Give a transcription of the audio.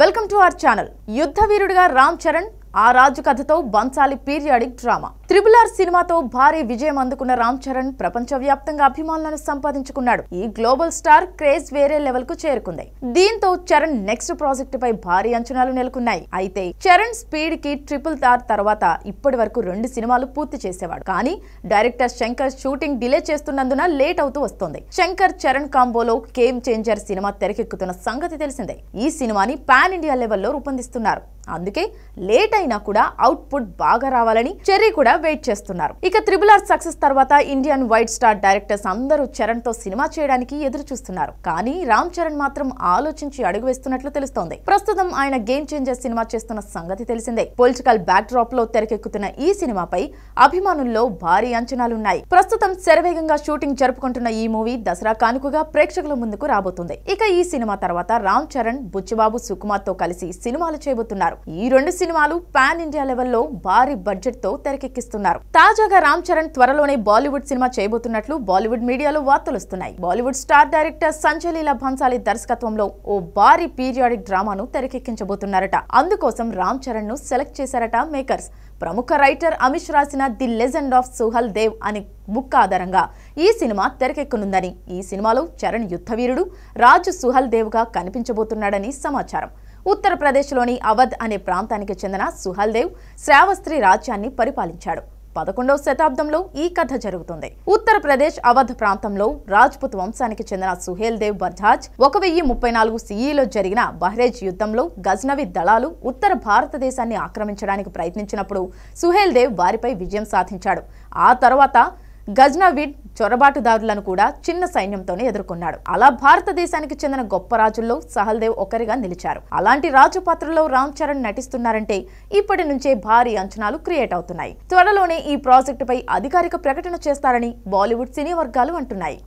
welcome to our channel యుద్ధ వీరుడిగా రామ్ చరణ్ ఆ రాజు కథతో బంచాలి పీరియాడిక్ డ్రామా త్రిబుల్ ఆర్ సినిమాతో భారీ విజయం అందుకున్న రామ్ చరణ్ ప్రపంచవ్యాప్తంగా అభిమానులను సంపాదించుకున్నాడు ఈ గ్లోబల్ స్టార్ క్రేజ్ వేరే లెవెల్ కు చేరుకుంది దీంతో చరణ్ నెక్స్ట్ ప్రాజెక్టు పై భారీ అంచనాలు నెలకొన్నాయి అయితే చరణ్ స్పీడ్ కి ట్రిపుల్ ఆర్ తర్వాత ఇప్పటి వరకు రెండు సినిమాలు పూర్తి చేసేవాడు కానీ డైరెక్టర్ శంకర్ షూటింగ్ డిలే చేస్తున్నందున లేట్ అవుతూ వస్తోంది శంకర్ చరణ్ కాంబోలో కేమ్ చేంజర్ సినిమా తెరకెక్కుతున్న సంగతి తెలిసిందే ఈ సినిమాని పాన్ ఇండియా లెవెల్లో రూపొందిస్తున్నారు అందుకే లేట్ అయినా కూడా అవుట్పుట్ బాగా రావాలని చెర్రీ కూడా వెయిట్ చేస్తున్నారు ఇక త్రిబుల్ ఆర్ సక్సెస్ తర్వాత ఇండియన్ వైట్ స్టార్ డైరెక్టర్స్ అందరూ చరణ్ తో సినిమా చేయడానికి ఎదురు చూస్తున్నారు కానీ రామ్ చరణ్ మాత్రం ఆలోచించి అడుగు వేస్తున్నట్లు తెలుస్తోంది ప్రస్తుతం ఆయన గేమ్ చేంజర్ సినిమా చేస్తున్న సంగతి తెలిసిందే పొలిటికల్ బ్యాక్ డ్రాప్ లో తెరకెక్కుతున్న ఈ సినిమాపై అభిమానుల్లో భారీ అంచనాలున్నాయి ప్రస్తుతం శరవేగంగా షూటింగ్ జరుపుకుంటున్న ఈ మూవీ దసరా కానుకగా ప్రేక్షకుల ముందుకు రాబోతుంది ఇక ఈ సినిమా తర్వాత రామ్ చరణ్ బుచ్చిబాబు సుకుమార్ తో కలిసి సినిమాలు చేయబోతున్నారు ఈ రెండు సినిమాలు పాన్ ఇండియా లెవెల్లో భారీ బడ్జెట్ తో తెరకెక్కిస్తున్నారు తాజాగా రామ్ చరణ్ త్వరలోనే బాలీవుడ్ సినిమా చేయబోతున్నట్లు బాలీవుడ్ మీడియాలో వార్తలు వస్తున్నాయి బాలీవుడ్ స్టార్ డైరెక్టర్ సంజయ్ లీలా భన్సాలి దర్శకత్వంలో ఓ భారీ పీరియాడిక్ డ్రామాను తెరకెక్కించబోతున్నారట అందుకోసం రామ్ చరణ్ ను సెలెక్ట్ చేశారట మేకర్స్ ప్రముఖ రైటర్ అమిష్ రాసిన the legend of Suheldev అనే బుక్ ఆధారంగా ఈ సినిమా తెరకెక్కనుందని ఈ సినిమాలో చరణ్ యుద్ధవీరుడు రాజు సుహల్ దేవ్ గా కనిపించబోతున్నాడని సమాచారం ఉత్తరప్రదేశ్లోని అవధ్ అనే ప్రాంతానికి చెందిన సుహల్దేవ్ శ్రావస్త్రి రాజ్యాన్ని పరిపాలించాడు పదకొండవ శతాబ్దంలో ఈ కథ జరుగుతుంది ఉత్తరప్రదేశ్ అవధ్ ప్రాంతంలో రాజ్పుత్ వంశానికి చెందిన సుహేల్ దేవ్ బర్జాజ్ ఒక వెయ్యి ముప్పై నాలుగు సిఈలో జరిగిన బహ్రేజ్ యుద్ధంలో గజ్నవి దళాలు ఉత్తర భారతదేశాన్ని ఆక్రమించడానికి ప్రయత్నించినప్పుడు సుహేల్ దేవ్ వారిపై విజయం సాధించాడు ఆ తర్వాత గజ్నావిడ్ చొరబాటుదారులను కూడా చిన్న సైన్యంతోనే ఎదుర్కొన్నాడు అలా భారతదేశానికి చెందిన గొప్ప రాజుల్లో సహల్దేవ్ ఒకరిగా నిలిచారు అలాంటి రాజు పాత్రలో రామ్ చరణ్ నటిస్తున్నారంటే ఇప్పటి నుంచే భారీ అంచనాలు క్రియేట్ అవుతున్నాయి త్వరలోనే ఈ ప్రాజెక్టుపై అధికారిక ప్రకటన చేస్తారని బాలీవుడ్ సినీ వర్గాలు అంటున్నాయి